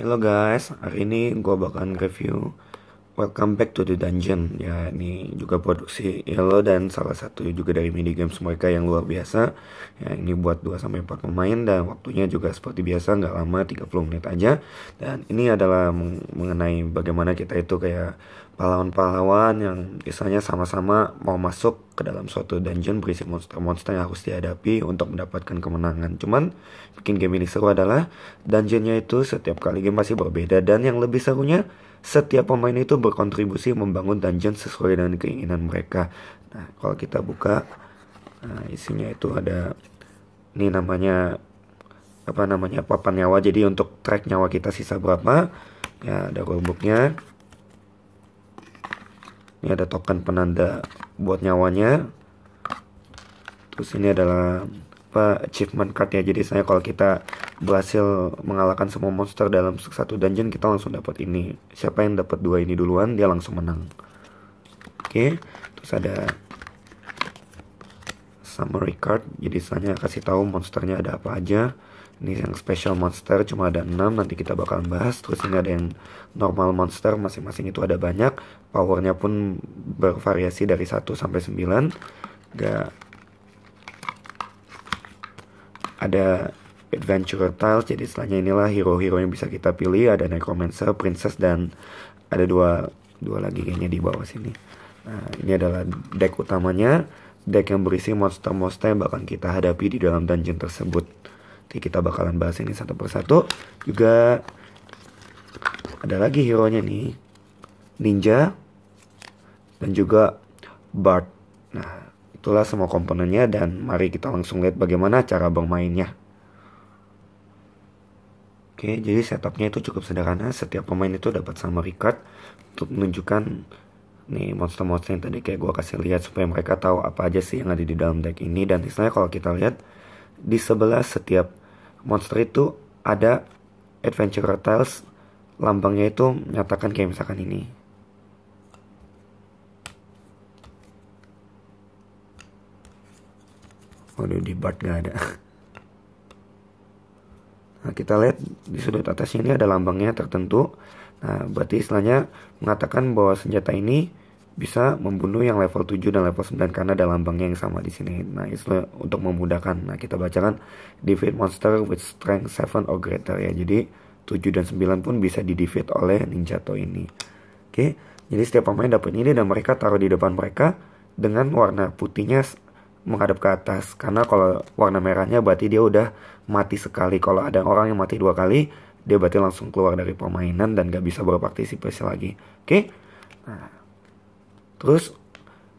Halo guys, hari ini gue bakalan review Welcome Back to the Dungeon Ya ini juga produksi Halo dan salah satu juga dari mini games mereka yang luar biasa Ya ini buat 2-4 pemain dan waktunya juga seperti biasa nggak lama 30 menit aja Dan ini adalah mengenai bagaimana kita itu kayak pahlawan-pahlawan yang misalnya sama-sama mau masuk ke dalam suatu dungeon berisi monster-monster yang harus dihadapi untuk mendapatkan kemenangan. Cuman bikin game ini seru adalah dungeonnya itu setiap kali game masih berbeda dan yang lebih serunya setiap pemain itu berkontribusi membangun dungeon sesuai dengan keinginan mereka. Nah, kalau kita buka nah, isinya itu ada ini namanya apa namanya papan nyawa. Jadi untuk track nyawa kita sisa berapa? Ya, ada rulebooknya ini ada token penanda buat nyawanya terus ini adalah apa achievement card ya jadi saya kalau kita berhasil mengalahkan semua monster dalam satu dungeon kita langsung dapat ini siapa yang dapat dua ini duluan dia langsung menang oke okay. terus ada summary card jadi saya kasih tahu monsternya ada apa aja ini yang special monster cuma ada 6 nanti kita bakal bahas terus ini ada yang normal monster masing-masing itu ada banyak powernya pun bervariasi dari 1 sampai 9 gak ada adventure tiles jadi setelahnya inilah hero-hero yang bisa kita pilih ada necromancer, princess dan ada dua dua lagi kayaknya di bawah sini nah ini adalah deck utamanya deck yang berisi monster-monster yang bakal kita hadapi di dalam dungeon tersebut Oke, kita bakalan bahas ini satu persatu. Juga ada lagi hero-nya nih. Ninja dan juga Bart Nah, itulah semua komponennya dan mari kita langsung lihat bagaimana cara bermainnya. Oke, jadi setupnya itu cukup sederhana. Setiap pemain itu dapat sama record. untuk menunjukkan nih monster-monster yang tadi kayak gue kasih lihat supaya mereka tahu apa aja sih yang ada di dalam deck ini. Dan istilahnya kalau kita lihat di sebelah setiap monster itu ada Adventure Tales lambangnya itu menyatakan kayak misalkan ini waduh di bat gak ada nah kita lihat di sudut atas ini ada lambangnya tertentu nah berarti istilahnya mengatakan bahwa senjata ini bisa membunuh yang level 7 dan level 9 karena ada lambangnya yang sama di sini. Nah, itu untuk memudahkan. Nah, kita bacakan defeat monster with strength 7 or greater ya. Jadi 7 dan 9 pun bisa di defeat oleh ninja Ninjato ini. Oke. Jadi setiap pemain dapat ini dan mereka taruh di depan mereka dengan warna putihnya menghadap ke atas karena kalau warna merahnya berarti dia udah mati sekali. Kalau ada orang yang mati dua kali, dia berarti langsung keluar dari permainan dan gak bisa berpartisipasi lagi. Oke? Okay? Nah, Terus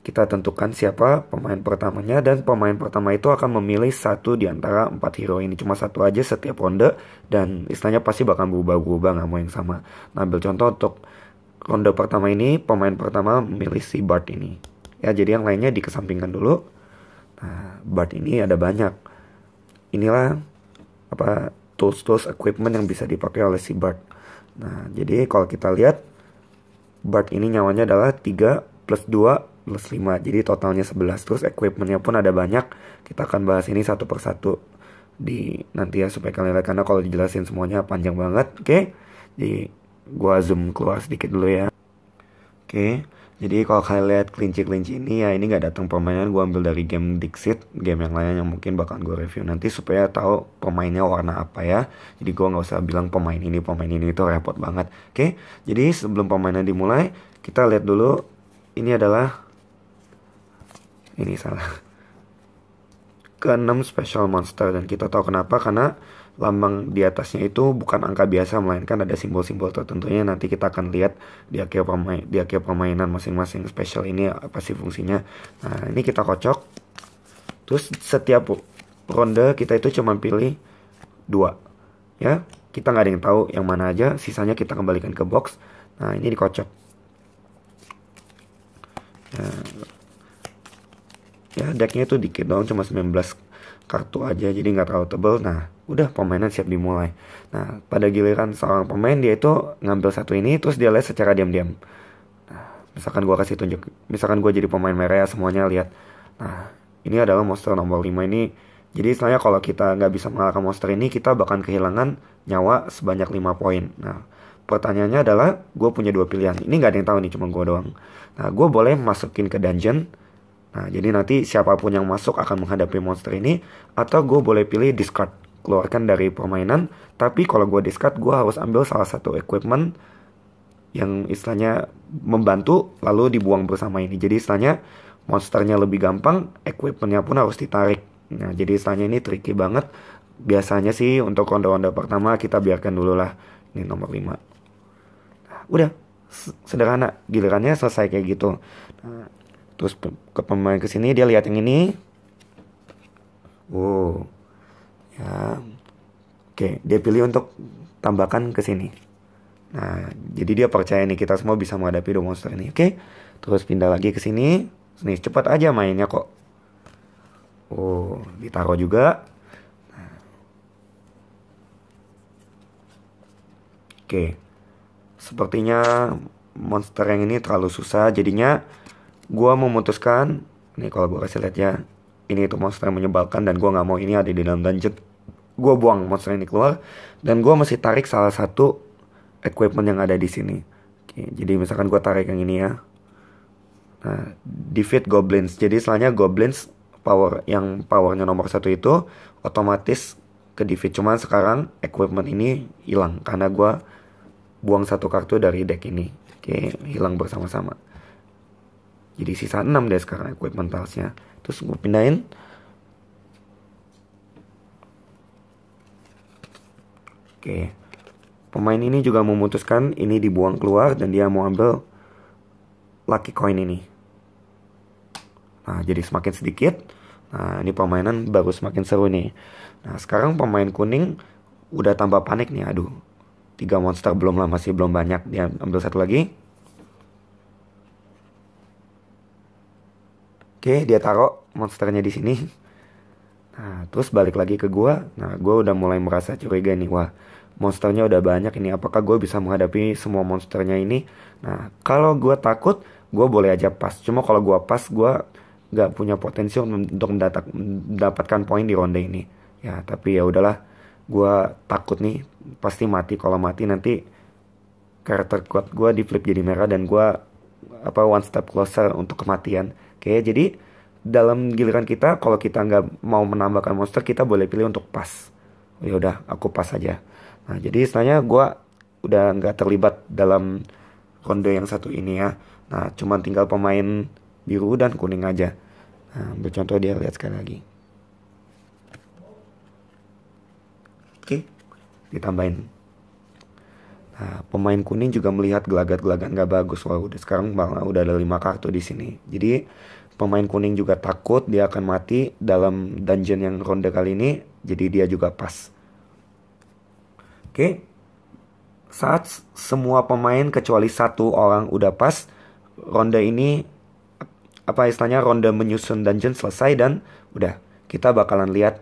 kita tentukan siapa pemain pertamanya dan pemain pertama itu akan memilih satu di antara empat hero ini cuma satu aja setiap ronde dan istilahnya pasti bakal berubah-ubah nggak mau yang sama. Nah, ambil contoh untuk ronde pertama ini pemain pertama memilih si Bart ini. Ya jadi yang lainnya dikesampingkan dulu. Nah, Bart ini ada banyak. Inilah apa tools-tools equipment yang bisa dipakai oleh si Bart. Nah, jadi kalau kita lihat Bart ini nyawanya adalah 3 plus 2 plus 5 jadi totalnya 11 terus equipmentnya pun ada banyak kita akan bahas ini satu persatu di nanti ya supaya kalian lihat karena kalau dijelasin semuanya panjang banget oke okay? jadi gua zoom keluar sedikit dulu ya oke okay. Jadi kalau kalian lihat kelinci-kelinci ini ya ini nggak datang pemainan gua ambil dari game Dixit, game yang lain yang mungkin bakal gue review nanti supaya tahu pemainnya warna apa ya. Jadi gua nggak usah bilang pemain ini pemain ini itu repot banget. Oke, jadi sebelum pemainnya dimulai kita lihat dulu ini adalah ini salah keenam special monster dan kita tahu kenapa karena lambang di atasnya itu bukan angka biasa melainkan ada simbol-simbol tertentunya nanti kita akan lihat di akhir pemain, di akhir permainan masing-masing special ini apa sih fungsinya nah ini kita kocok terus setiap ronde kita itu cuma pilih dua ya kita nggak ada yang tahu yang mana aja sisanya kita kembalikan ke box nah ini dikocok ya decknya itu dikit doang cuma 19 kartu aja jadi nggak terlalu tebel nah udah pemainan siap dimulai nah pada giliran seorang pemain dia itu ngambil satu ini terus dia lihat secara diam-diam nah, misalkan gue kasih tunjuk misalkan gue jadi pemain merah ya semuanya lihat nah ini adalah monster nomor 5 ini jadi istilahnya kalau kita nggak bisa mengalahkan monster ini kita bahkan kehilangan nyawa sebanyak 5 poin nah pertanyaannya adalah gue punya dua pilihan ini nggak ada yang tahu nih cuma gue doang nah gue boleh masukin ke dungeon Nah, jadi nanti siapapun yang masuk akan menghadapi monster ini, atau gue boleh pilih discard, keluarkan dari permainan. Tapi kalau gue discard, gue harus ambil salah satu equipment yang istilahnya membantu, lalu dibuang bersama ini. Jadi istilahnya monsternya lebih gampang, equipmentnya pun harus ditarik. Nah, jadi istilahnya ini tricky banget. Biasanya sih untuk ronde-ronde pertama kita biarkan dulu lah. Ini nomor 5. Nah, udah, sederhana. Gilirannya selesai kayak gitu. Nah, terus ke pemain ke sini dia lihat yang ini wow oh, ya oke dia pilih untuk tambahkan ke sini nah jadi dia percaya nih kita semua bisa menghadapi the monster ini oke terus pindah lagi ke sini nih cepat aja mainnya kok oh ditaruh juga nah. oke sepertinya monster yang ini terlalu susah jadinya gue memutuskan nih kalau gue kasih lihat ya ini itu monster yang menyebalkan dan gue nggak mau ini ada di dalam dungeon gue buang monster ini keluar dan gue masih tarik salah satu equipment yang ada di sini Oke, jadi misalkan gue tarik yang ini ya nah defeat goblins jadi selanjutnya goblins power yang powernya nomor satu itu otomatis ke defeat cuman sekarang equipment ini hilang karena gue buang satu kartu dari deck ini oke hilang bersama-sama jadi sisa 6 deh sekarang equipment tasnya terus gue pindahin oke pemain ini juga memutuskan ini dibuang keluar dan dia mau ambil lucky coin ini nah jadi semakin sedikit nah ini permainan baru semakin seru nih nah sekarang pemain kuning udah tambah panik nih aduh tiga monster belum lah masih belum banyak dia ambil satu lagi Oke, dia taruh monsternya di sini. Nah, terus balik lagi ke gua. Nah, gua udah mulai merasa curiga nih. Wah, monsternya udah banyak ini. Apakah gua bisa menghadapi semua monsternya ini? Nah, kalau gua takut, gua boleh aja pas. Cuma kalau gua pas, gua gak punya potensi untuk mendapatkan poin di ronde ini. Ya, tapi ya udahlah. Gua takut nih, pasti mati. Kalau mati nanti karakter kuat gua di flip jadi merah dan gua apa one step closer untuk kematian Oke, jadi dalam giliran kita kalau kita nggak mau menambahkan monster kita boleh pilih untuk pas. Ya udah, aku pas aja. Nah, jadi istilahnya gue udah nggak terlibat dalam ronde yang satu ini ya. Nah, cuman tinggal pemain biru dan kuning aja. Nah, bercontoh dia lihat sekali lagi. Oke, ditambahin. Nah, pemain kuning juga melihat gelagat-gelagat nggak bagus. Wah, udah sekarang malah udah ada lima kartu di sini. Jadi pemain kuning juga takut dia akan mati dalam dungeon yang ronde kali ini. Jadi dia juga pas. Oke. Saat semua pemain kecuali satu orang udah pas, ronde ini apa istilahnya ronde menyusun dungeon selesai dan udah kita bakalan lihat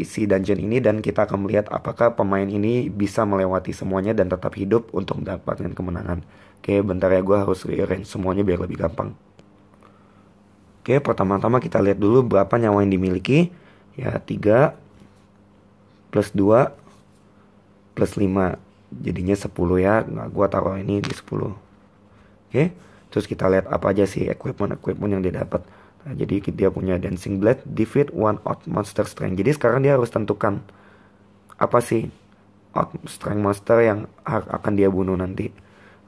isi dungeon ini dan kita akan melihat apakah pemain ini bisa melewati semuanya dan tetap hidup untuk mendapatkan kemenangan. Oke, bentar ya gue harus rearrange semuanya biar lebih gampang. Oke, pertama-tama kita lihat dulu berapa nyawa yang dimiliki. Ya, 3 plus 2 plus 5. Jadinya 10 ya. Nah, gue taruh ini di 10. Oke, terus kita lihat apa aja sih equipment-equipment yang dia dapat. Nah, jadi dia punya Dancing Blade, defeat one odd monster strength. Jadi sekarang dia harus tentukan apa sih odd strength monster yang akan dia bunuh nanti.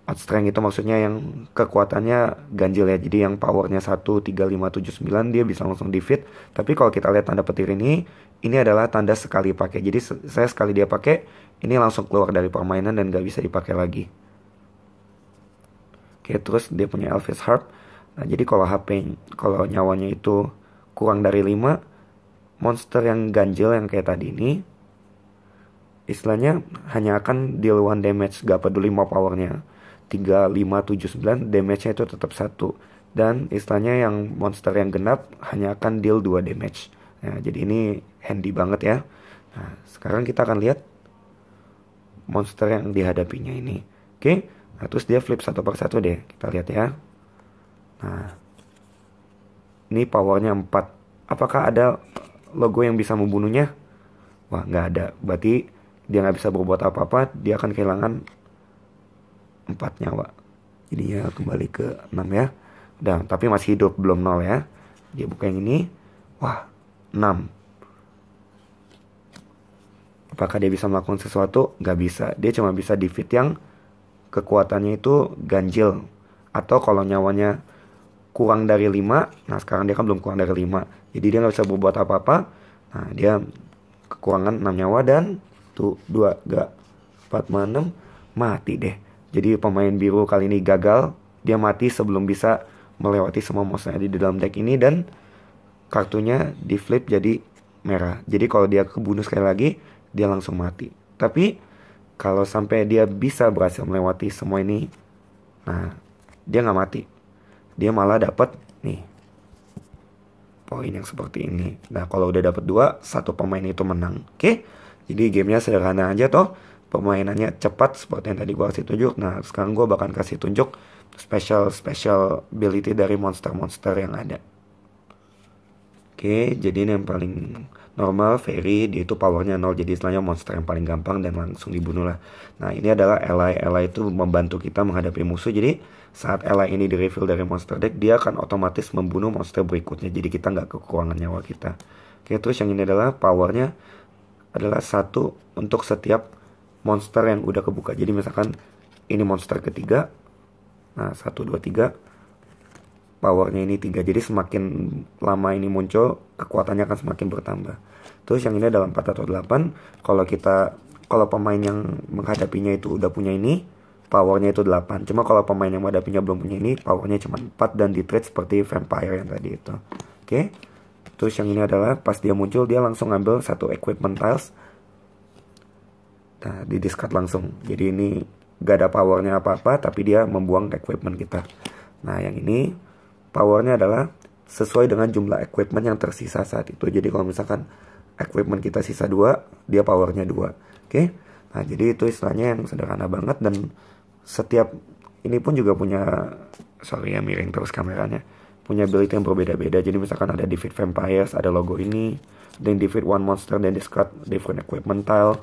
Odd strength itu maksudnya yang kekuatannya ganjil ya. Jadi yang powernya 1, 3, 5, 7, 9 dia bisa langsung defeat. Tapi kalau kita lihat tanda petir ini, ini adalah tanda sekali pakai. Jadi saya sekali dia pakai, ini langsung keluar dari permainan dan gak bisa dipakai lagi. Oke, terus dia punya Elvis Harp Nah, jadi kalau HP kalau nyawanya itu kurang dari 5, monster yang ganjil yang kayak tadi ini istilahnya hanya akan deal one damage gak peduli mau powernya 3, 5, 7, 9 damage-nya itu tetap satu dan istilahnya yang monster yang genap hanya akan deal 2 damage nah, jadi ini handy banget ya nah sekarang kita akan lihat monster yang dihadapinya ini oke okay? nah, terus dia flip satu per satu deh kita lihat ya Nah, ini powernya 4. Apakah ada logo yang bisa membunuhnya? Wah, nggak ada. Berarti dia nggak bisa berbuat apa-apa, dia akan kehilangan 4 nyawa. Jadi ya kembali ke 6 ya. Dan tapi masih hidup, belum nol ya. Dia buka yang ini. Wah, 6. Apakah dia bisa melakukan sesuatu? Gak bisa. Dia cuma bisa defeat yang kekuatannya itu ganjil. Atau kalau nyawanya kurang dari 5 nah sekarang dia kan belum kurang dari 5 jadi dia gak bisa berbuat apa-apa nah dia kekurangan 6 nyawa dan tuh 2 gak 4 6 mati deh jadi pemain biru kali ini gagal dia mati sebelum bisa melewati semua monster di dalam deck ini dan kartunya di flip jadi merah jadi kalau dia kebunuh sekali lagi dia langsung mati tapi kalau sampai dia bisa berhasil melewati semua ini nah dia gak mati dia malah dapat nih poin yang seperti ini. Nah kalau udah dapat dua, satu pemain itu menang. Oke, okay? jadi gamenya sederhana aja toh. pemainannya cepat seperti yang tadi gue kasih tunjuk. Nah sekarang gue bahkan kasih tunjuk special special ability dari monster-monster yang ada. Oke, okay, jadi ini yang paling normal Fairy dia itu powernya nol jadi istilahnya monster yang paling gampang dan langsung dibunuh lah. Nah ini adalah ally ally itu membantu kita menghadapi musuh jadi saat Ella ini di refill dari monster deck dia akan otomatis membunuh monster berikutnya jadi kita nggak kekurangan nyawa kita oke terus yang ini adalah powernya adalah satu untuk setiap monster yang udah kebuka jadi misalkan ini monster ketiga nah satu dua tiga powernya ini tiga jadi semakin lama ini muncul kekuatannya akan semakin bertambah terus yang ini adalah 4 atau 8 kalau kita kalau pemain yang menghadapinya itu udah punya ini powernya itu 8 cuma kalau pemain yang menghadapinya belum punya ini powernya cuma 4 dan di trade seperti vampire yang tadi itu oke okay? terus yang ini adalah pas dia muncul dia langsung ngambil satu equipment tiles nah di discard langsung jadi ini gak ada powernya apa-apa tapi dia membuang equipment kita nah yang ini powernya adalah sesuai dengan jumlah equipment yang tersisa saat itu jadi kalau misalkan equipment kita sisa dua dia powernya dua oke okay? nah jadi itu istilahnya yang sederhana banget dan setiap ini pun juga punya sorry ya miring terus kameranya punya ability yang berbeda-beda jadi misalkan ada defeat vampires ada logo ini dan defeat one monster dan discard different equipment tile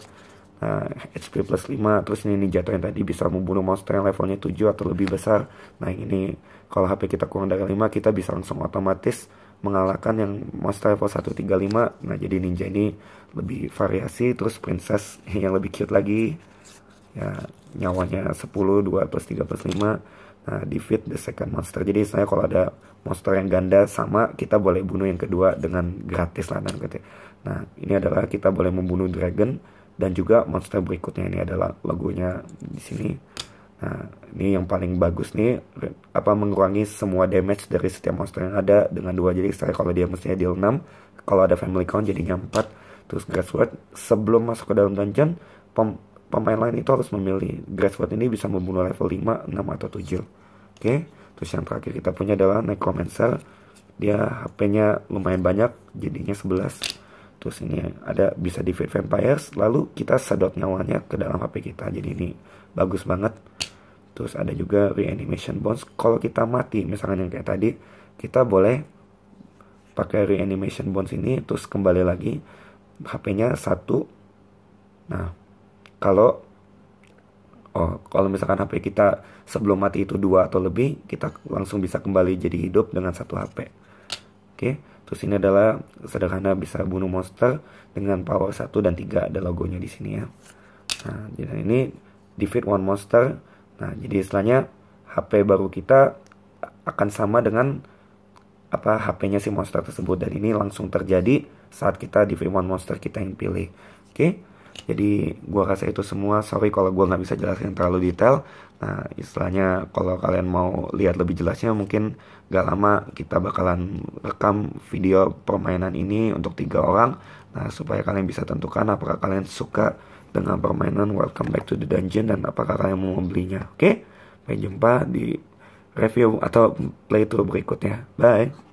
Nah, HP plus 5 terus ini, ninja yang tadi bisa membunuh monster yang levelnya 7 atau lebih besar nah ini kalau HP kita kurang dari 5 kita bisa langsung otomatis mengalahkan yang monster level 135 nah jadi ninja ini lebih variasi terus princess yang lebih cute lagi ya nyawanya 10, 2 plus 3 plus 5 nah defeat the second monster jadi saya kalau ada monster yang ganda sama kita boleh bunuh yang kedua dengan gratis lah dan gitu. nah ini adalah kita boleh membunuh dragon dan juga monster berikutnya ini adalah logonya di sini nah ini yang paling bagus nih apa mengurangi semua damage dari setiap monster yang ada dengan dua jadi saya kalau dia mestinya deal 6 kalau ada family count jadinya 4 terus grassword sebelum masuk ke dalam dungeon pemain lain itu harus memilih Grasswood ini bisa membunuh level 5, 6 atau 7 oke okay? terus yang terakhir kita punya adalah Necromancer dia HP-nya lumayan banyak jadinya 11 terus ini ada bisa defeat vampires lalu kita sedot nyawanya ke dalam HP kita jadi ini bagus banget terus ada juga reanimation bones kalau kita mati misalnya yang kayak tadi kita boleh pakai reanimation bones ini terus kembali lagi HP-nya 1 nah kalau oh kalau misalkan HP kita sebelum mati itu dua atau lebih kita langsung bisa kembali jadi hidup dengan satu HP oke terus ini adalah sederhana bisa bunuh monster dengan power satu dan tiga ada logonya di sini ya nah jadi ini defeat one monster nah jadi istilahnya HP baru kita akan sama dengan apa HP-nya si monster tersebut dan ini langsung terjadi saat kita defeat one monster kita yang pilih oke okay? jadi gue kasih itu semua sorry kalau gue nggak bisa jelasin terlalu detail nah istilahnya kalau kalian mau lihat lebih jelasnya mungkin gak lama kita bakalan rekam video permainan ini untuk tiga orang nah supaya kalian bisa tentukan apakah kalian suka dengan permainan Welcome Back to the Dungeon dan apakah kalian mau membelinya oke okay? sampai jumpa di review atau playthrough berikutnya bye